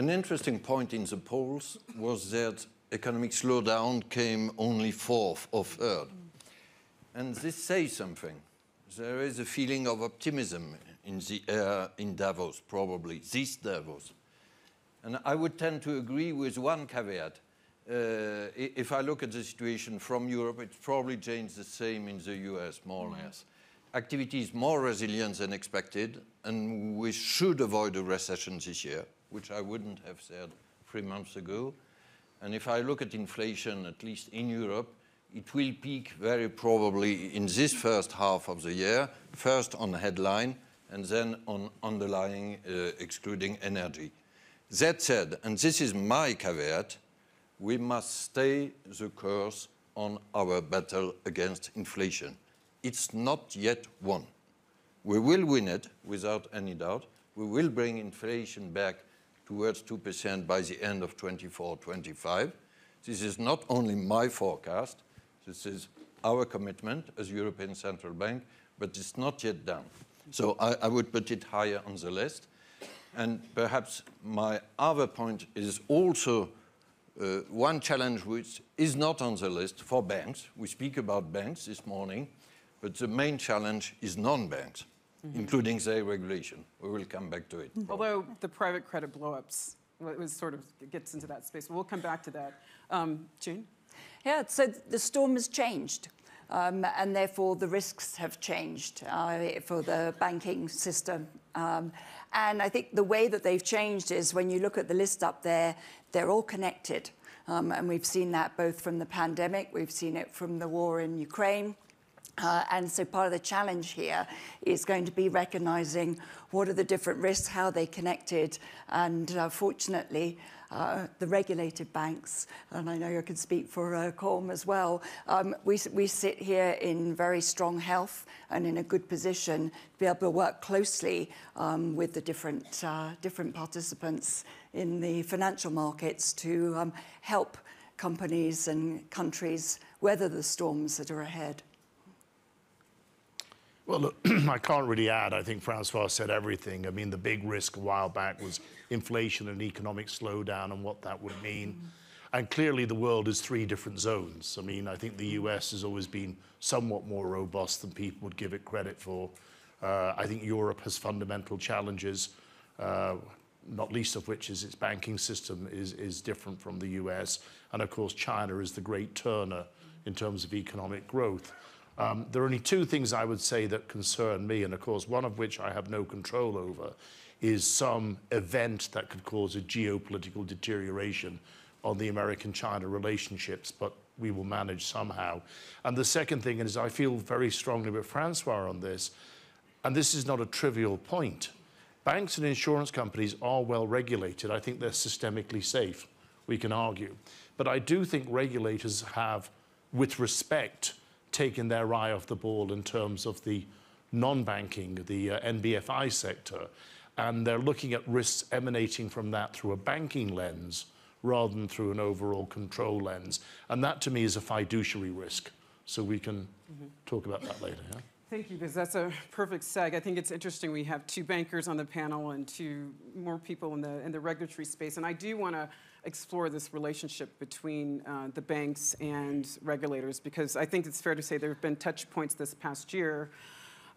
an interesting point in the polls was that economic slowdown came only fourth or third. And this says something. There is a feeling of optimism in the air in Davos, probably, this Davos. And I would tend to agree with one caveat. Uh, if I look at the situation from Europe, it's probably changed the same in the US, more or less. Activity is more resilient than expected, and we should avoid a recession this year which I wouldn't have said three months ago. And if I look at inflation, at least in Europe, it will peak very probably in this first half of the year, first on headline and then on underlying, uh, excluding energy. That said, and this is my caveat, we must stay the course on our battle against inflation. It's not yet won. We will win it, without any doubt. We will bring inflation back towards 2% by the end of 24, 25. This is not only my forecast, this is our commitment as European Central Bank, but it's not yet done. So I, I would put it higher on the list. And perhaps my other point is also uh, one challenge which is not on the list for banks. We speak about banks this morning, but the main challenge is non-banks. -hmm. including the regulation. We will come back to it. Although the private credit blowups was sort of gets into that space. we'll come back to that. Um, June? Yeah, so the storm has changed. Um, and therefore the risks have changed uh, for the banking system. Um, and I think the way that they've changed is when you look at the list up there, they're all connected. Um, and we've seen that both from the pandemic, we've seen it from the war in Ukraine, uh, and so part of the challenge here is going to be recognizing what are the different risks, how they connected, and uh, fortunately, uh, the regulated banks, and I know you can speak for uh, Colm as well, um, we, we sit here in very strong health and in a good position to be able to work closely um, with the different, uh, different participants in the financial markets to um, help companies and countries weather the storms that are ahead. Well, look, I can't really add. I think Francois said everything. I mean, the big risk a while back was inflation and economic slowdown and what that would mean. And clearly, the world is three different zones. I mean, I think the US has always been somewhat more robust than people would give it credit for. Uh, I think Europe has fundamental challenges, uh, not least of which is its banking system is, is different from the US. And of course, China is the great turner in terms of economic growth. Um, there are only two things I would say that concern me, and of course, one of which I have no control over is some event that could cause a geopolitical deterioration on the American China relationships, but we will manage somehow. And the second thing is, I feel very strongly with Francois on this, and this is not a trivial point. Banks and insurance companies are well regulated. I think they're systemically safe, we can argue. But I do think regulators have, with respect, taken their eye off the ball in terms of the non-banking, the uh, NBFI sector, and they're looking at risks emanating from that through a banking lens rather than through an overall control lens. And that, to me, is a fiduciary risk. So we can mm -hmm. talk about that later. Yeah? Thank you, because that's a perfect seg. I think it's interesting we have two bankers on the panel and two more people in the, in the regulatory space. And I do want to explore this relationship between uh, the banks and regulators, because I think it's fair to say there have been touch points this past year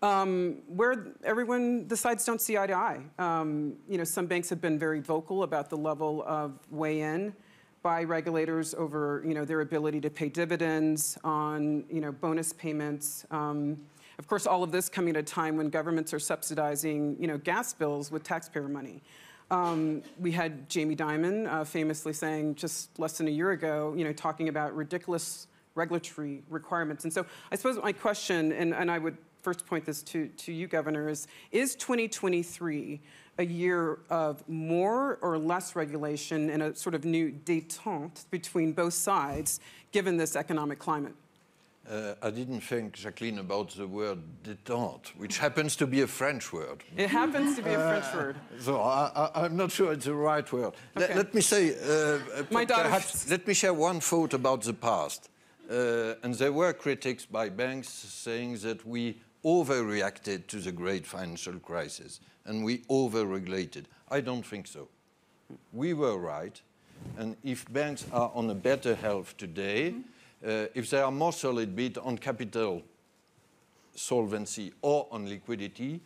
um, where everyone, the sides don't see eye to eye. Um, you know, some banks have been very vocal about the level of weigh-in by regulators over, you know, their ability to pay dividends on, you know, bonus payments. Um, of course, all of this coming at a time when governments are subsidizing, you know, gas bills with taxpayer money. Um, we had Jamie Dimon uh, famously saying just less than a year ago, you know, talking about ridiculous regulatory requirements. And so I suppose my question, and, and I would first point this to, to you, Governor, is is 2023 a year of more or less regulation and a sort of new detente between both sides, given this economic climate? Uh, I didn't think, Jacqueline, about the word détente, which happens to be a French word. It happens to be a French uh, word. So I, am not sure it's the right word. Okay. Let, let me say, uh, uh My perhaps, let me share one thought about the past. Uh, and there were critics by banks saying that we overreacted to the great financial crisis and we overregulated. I don't think so. We were right. And if banks are on a better health today, mm -hmm uh, if they are more solid, be it on capital solvency or on liquidity,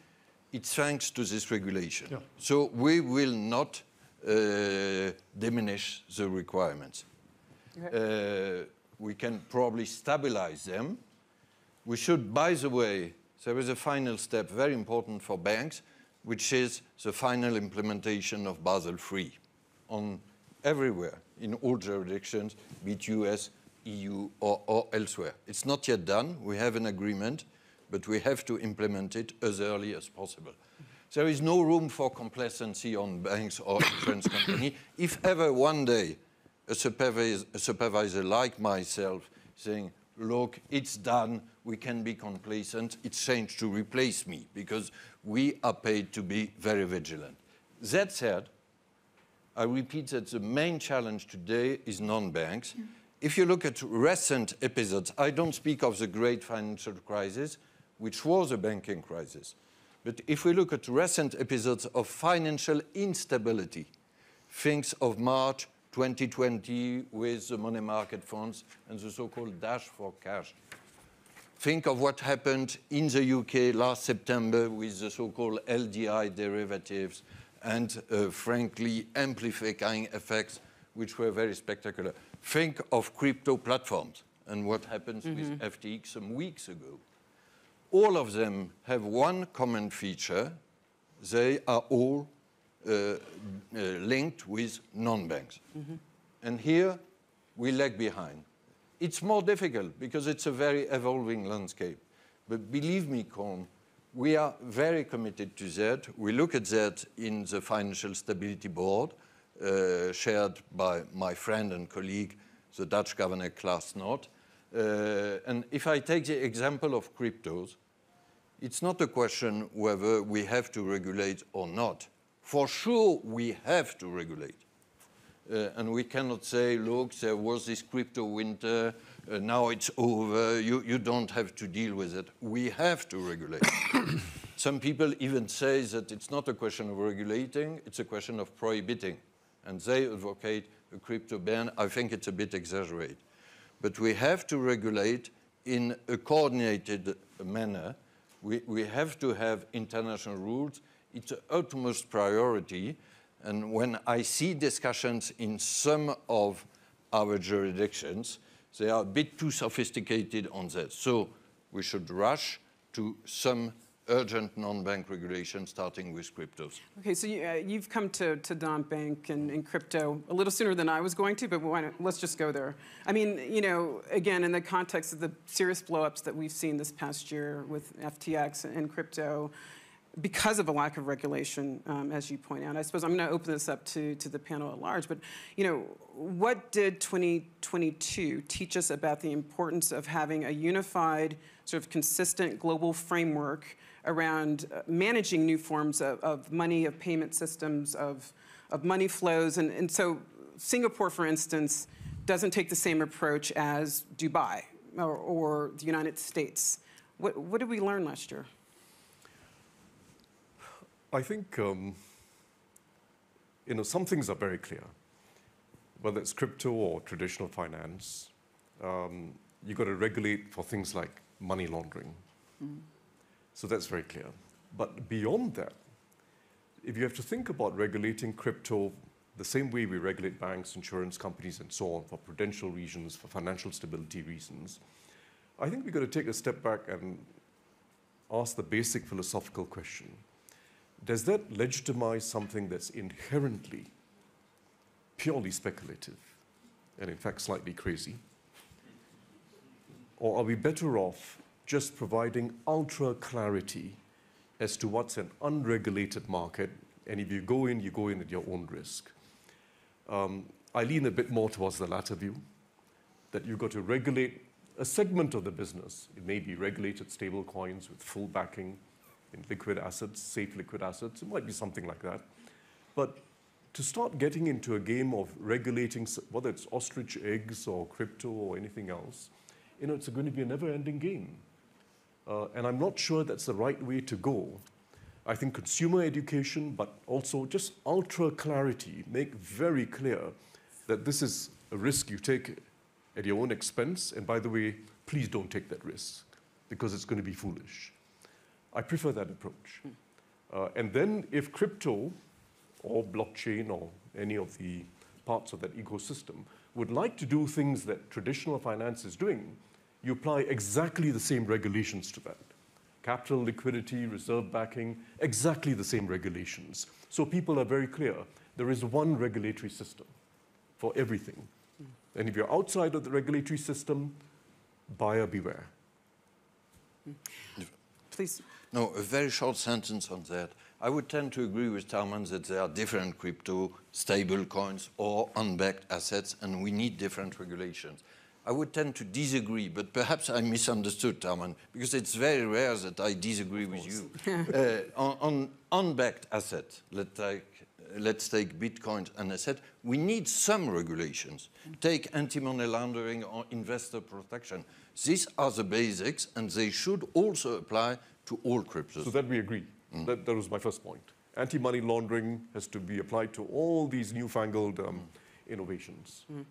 it's thanks to this regulation. Yeah. So we will not uh, diminish the requirements. Okay. Uh, we can probably stabilize them. We should, by the way, there is a final step very important for banks, which is the final implementation of Basel III on everywhere in all jurisdictions, be it US, EU or, or elsewhere. It's not yet done. We have an agreement, but we have to implement it as early as possible. There is no room for complacency on banks or insurance companies. If ever one day a supervisor, a supervisor like myself saying, look, it's done, we can be complacent, it's changed to replace me because we are paid to be very vigilant. That said, I repeat that the main challenge today is non-banks if you look at recent episodes, I don't speak of the great financial crisis, which was a banking crisis. But if we look at recent episodes of financial instability, things of March 2020 with the money market funds and the so-called dash for cash. Think of what happened in the UK last September with the so-called LDI derivatives and uh, frankly amplifying effects which were very spectacular. Think of crypto platforms and what happens mm -hmm. with mm-hmm. FTX some weeks ago. All of them have one common feature. They are all uh, uh, linked with non-banks. Mm -hmm. And here, we lag behind. It's more difficult because it's a very evolving landscape. But believe me, Colm, we are very committed to that. We look at that in the Financial Stability Board. Uh, shared by my friend and colleague, the Dutch governor Klaas Nord. Uh, and if I take the example of cryptos, it's not a question whether we have to regulate or not. For sure, we have to regulate. Uh, and we cannot say, look, there was this crypto winter, uh, now it's over, you, you don't have to deal with it. We have to regulate. Some people even say that it's not a question of regulating, it's a question of prohibiting and they advocate a crypto ban. I think it's a bit exaggerated. But we have to regulate in a coordinated manner. We, we have to have international rules. It's the utmost priority. And when I see discussions in some of our jurisdictions, they are a bit too sophisticated on that. So we should rush to some urgent non-bank regulation, starting with cryptos. Okay, so you, have uh, come to, to non-bank and, and, crypto a little sooner than I was going to, but why not, let's just go there. I mean, you know, again, in the context of the serious blowups that we've seen this past year with FTX and crypto, because of a lack of regulation, um, as you point out. I suppose I'm going to open this up to, to the panel at large, but you know, what did 2022 teach us about the importance of having a unified, sort of consistent global framework around uh, managing new forms of, of money, of payment systems, of, of money flows. And, and so Singapore, for instance, doesn't take the same approach as Dubai or, or the United States. What, what, did we learn last year? I think, um, you know, some things are very clear. Whether it's crypto or traditional finance, um, you've got to regulate for things like money laundering. Mm. So that's very clear. But beyond that, if you have to think about regulating crypto the same way we regulate banks, insurance companies, and so on for prudential reasons, for financial stability reasons, I think we've got to take a step back and ask the basic philosophical question Does that legitimize something that's inherently purely speculative and, in fact, slightly crazy? Or are we better off just providing ultra clarity as to what's an unregulated market. And if you go in, you go in at your own risk. Um, I lean a bit more towards the latter view, that you've got to regulate a segment of the business. It may be regulated stable coins with full backing in liquid assets, safe liquid assets. It might be something like that. But to start getting into a game of regulating, whether it's ostrich eggs or crypto or anything else, you know, it's going to be a never-ending game. Uh, and I'm not sure that's the right way to go. I think consumer education, but also just ultra clarity, make very clear that this is a risk you take at your own expense. And by the way, please don't take that risk because it's going to be foolish. I prefer that approach. Hmm. Uh, and then if crypto or blockchain or any of the parts of that ecosystem would like to do things that traditional finance is doing, you apply exactly the same regulations to that. Capital, liquidity, reserve backing, exactly the same regulations. So people are very clear. There is one regulatory system for everything. And if you're outside of the regulatory system, buyer beware. Please. No, a very short sentence on that. I would tend to agree with Talman that there are different crypto, stable coins, or unbacked assets, and we need different regulations. I would tend to disagree, but perhaps I misunderstood, Tarman, because it's very rare that I disagree with you. uh, on, unbacked assets, let's take, let's take Bitcoin and asset, we need some regulations. Take anti-money laundering or investor protection. These are the basics, and they should also apply to all cryptos. So that we agree. Mm. That, that was my first point. Anti-money laundering has to be applied to all these newfangled um, mm. innovations. Mm.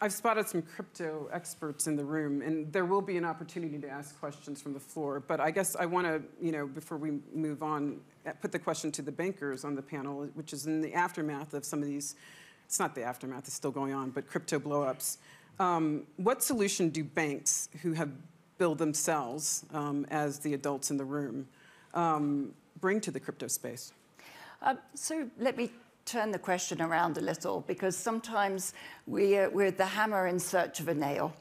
I've spotted some crypto experts in the room, and there will be an opportunity to ask questions from the floor. But I guess I want to, you know, before we move on, uh, put the question to the bankers on the panel, which is in the aftermath of some of these. It's not the aftermath; it's still going on. But crypto blowups. Um, what solution do banks who have billed themselves um, as the adults in the room um, bring to the crypto space? Uh, so let me turn the question around a little because sometimes we, are, uh, we're the hammer in search of a nail.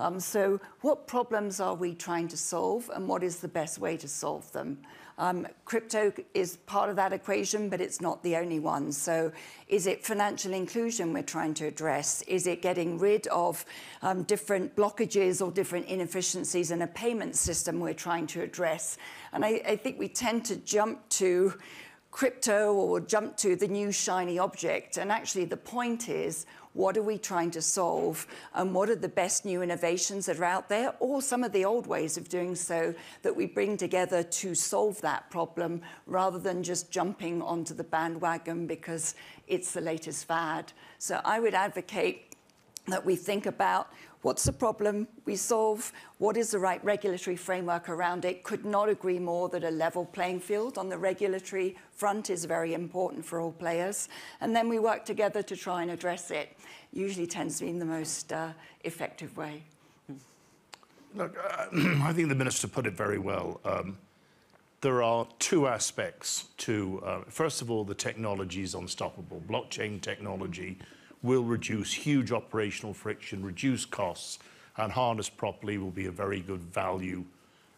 Um, so, what problems are we trying to solve, and what is the best way to solve them? Um, crypto is part of that equation, but it's not the only one. So, is it financial inclusion we're trying to address? Is it getting rid of um, different blockages or different inefficiencies in a payment system we're trying to address? And I, I think we tend to jump to crypto or jump to the new shiny object. And actually, the point is, what are we trying to solve? And what are the best new innovations that are out there, or some of the old ways of doing so that we bring together to solve that problem rather than just jumping onto the bandwagon because it's the latest fad? So I would advocate that we think about what's the problem we solve, what is the right regulatory framework around it. Could not agree more that a level playing field on the regulatory front is very important for all players. And then we work together to try and address it. Usually tends to be in the most uh, effective way. Look, uh, I think the Minister put it very well. Um, there are two aspects to, uh, first of all, the technology is unstoppable. Blockchain technology will reduce huge operational friction, reduce costs, and harnessed properly will be a very good value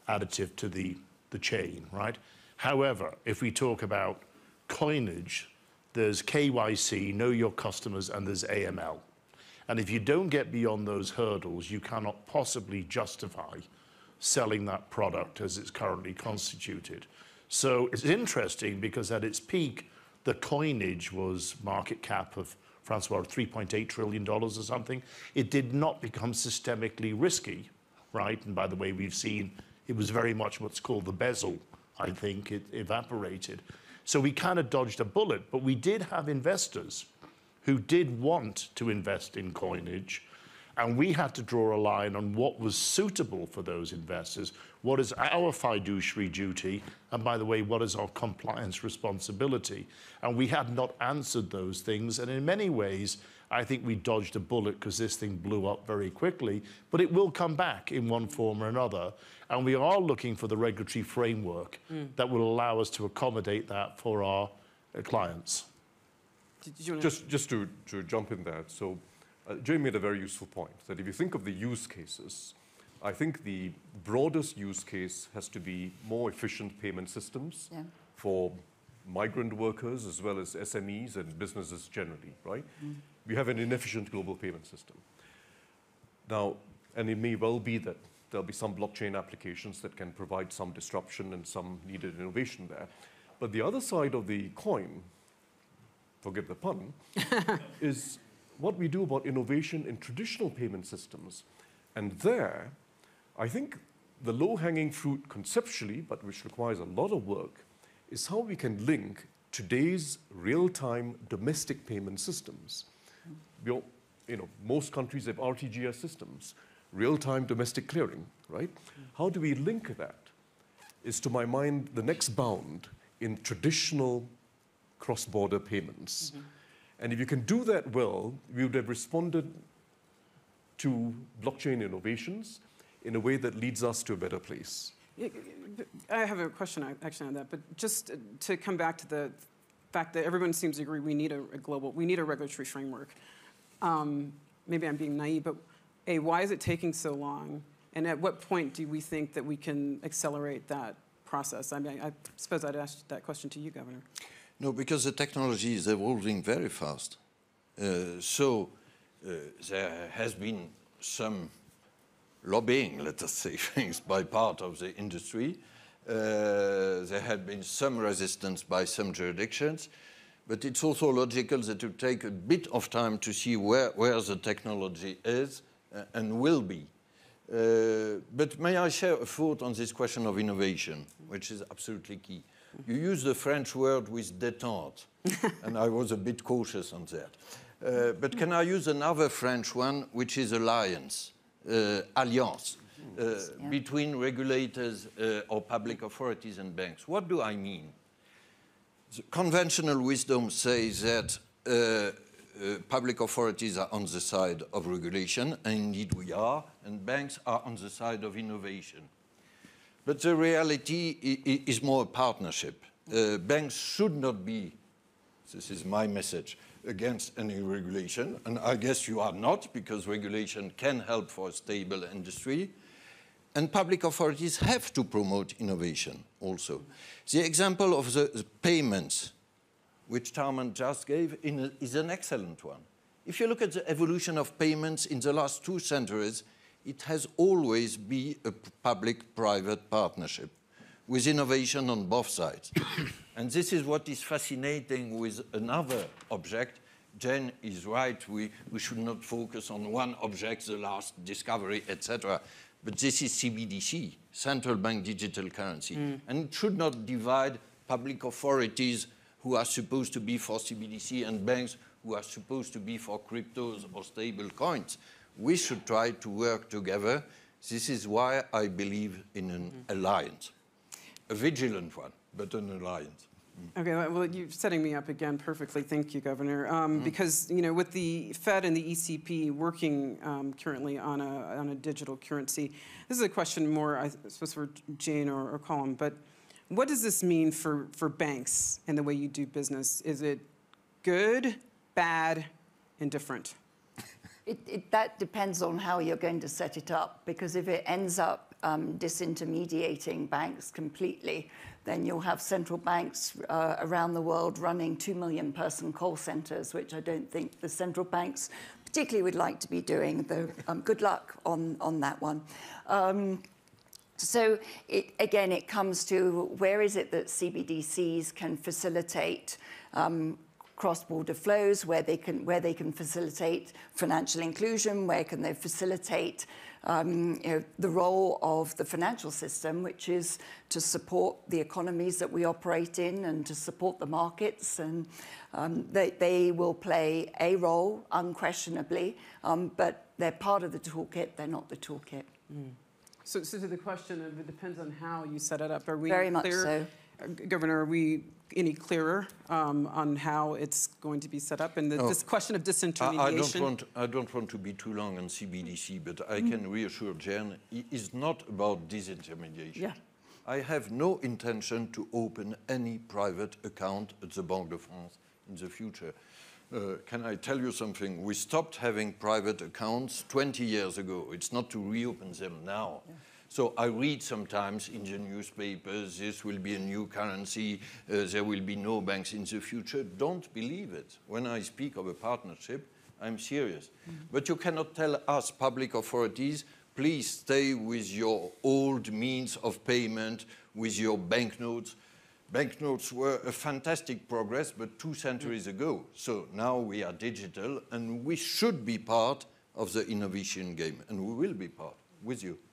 additive to the, the chain, right? However, if we talk about coinage, there's KYC, know your customers, and there's AML. And if you don't get beyond those hurdles, you cannot possibly justify selling that product as it's currently constituted. So it's interesting because at its peak, the coinage was market cap of France about $3.8 trillion or something. It did not become systemically risky, right? And by the way, we've seen it was very much what's called the bezel, I think, it evaporated. So we kind of dodged a bullet, but we did have investors who did want to invest in coinage and we had to draw a line on what was suitable for those investors. What is our fiduciary duty? And by the way, what is our compliance responsibility? And we had not answered those things. And in many ways, I think we dodged a bullet because this thing blew up very quickly, but it will come back in one form or another. And we are looking for the regulatory framework mm. that will allow us to accommodate that for our clients. Just, just to, to jump in there. So uh, Jay made a very useful point that if you think of the use cases, I think the broadest use case has to be more efficient payment systems yeah. for migrant workers as well as SMEs and businesses generally, right? Mm. We have an inefficient global payment system. Now, and it may well be that there'll be some blockchain applications that can provide some disruption and some needed innovation there. But the other side of the coin, forgive the pun, is what we do about innovation in traditional payment systems. And there, I think the low-hanging fruit conceptually, but which requires a lot of work, is how we can link today's real-time domestic payment systems. You know, most countries have RTGS systems, real-time domestic clearing, right? How do we link that? Is to my mind the next bound in traditional cross-border payments. Mm -hmm. And if you can do that well, we would have responded to blockchain innovations in a way that leads us to a better place. I have a question actually on that, but just to come back to the fact that everyone seems to agree we need a, global, we need a regulatory framework. Um, maybe I'm being naive, but A, why is it taking so long? And at what point do we think that we can accelerate that process? I mean, I suppose I'd ask that question to you, Governor. No, because the technology is evolving very fast. Uh, so uh, there has been some lobbying, let us say, things by part of the industry. Uh, there had been some resistance by some jurisdictions, but it's also logical that it take a bit of time to see where, where the technology is uh, and will be. Uh, but may I share a thought on this question of innovation, which is absolutely key. You use the French word with détente, and I was a bit cautious on that. Uh, but can I use another French one, which is alliance, uh, alliance, uh, yeah. between regulators uh, or public authorities and banks? What do I mean? The conventional wisdom says that uh, uh, public authorities are on the side of regulation, and indeed we are, and banks are on the side of innovation. But the reality is more a partnership. Uh, banks should not be, this is my message, against any regulation. And I guess you are not, because regulation can help for a stable industry. And public authorities have to promote innovation also. The example of the, payments, which Tarman just gave, is an excellent one. If you look at the evolution of payments in the last two centuries, it has always been a public-private partnership with innovation on both sides. and this is what is fascinating with another object. Jen is right, we, we should not focus on one object, the last discovery, etc. But this is CBDC, central bank digital currency. Mm. And it should not divide public authorities who are supposed to be for CBDC and banks who are supposed to be for cryptos or stable coins we should try to work together. This is why I believe in an mm. alliance, a vigilant one, but an alliance. Mm. Okay, well, you're setting me up again perfectly. Thank you, Governor. Um, mm. Because, you know, with the Fed and the ECP working um, currently on a, on a digital currency, this is a question more, I suppose, for Jane or, or Colin, but what does this mean for, for banks and the way you do business? Is it good, bad, and different? It, it, that depends on how you're going to set it up, because if it ends up um, disintermediating banks completely, then you'll have central banks uh, around the world running 2 million person call centers, which I don't think the central banks particularly would like to be doing, though um, good luck on, on that one. Um, so it, again, it comes to where is it that CBDCs can facilitate um, cross-border flows, where they can where they can facilitate financial inclusion, where can they facilitate um, you know, the role of the financial system, which is to support the economies that we operate in and to support the markets. And um, they, they, will play a role, unquestionably, um, but they're part of the toolkit, they're not the toolkit. Mm. So, so to the question of it depends on how you set it up. Are we Very much clear, so. Governor, are we any clearer um, on how it's going to be set up and the, oh. this question of disintermediation. I, I, don't want, I don't want to be too long on CBDC, mm. but I mm. can reassure Jen: it is not about disintermediation. Yeah. I have no intention to open any private account at the Banque de France in the future. Uh, can I tell you something? We stopped having private accounts 20 years ago. It's not to reopen them now. Yeah. So I read sometimes in the newspapers, this will be a new currency, uh, there will be no banks in the future. Don't believe it. When I speak of a partnership, I'm serious. Mm -hmm. But you cannot tell us, public authorities, please stay with your old means of payment, with your banknotes. Banknotes were a fantastic progress, but two centuries mm -hmm. ago. So now we are digital and we should be part of the innovation game, and we will be part with you.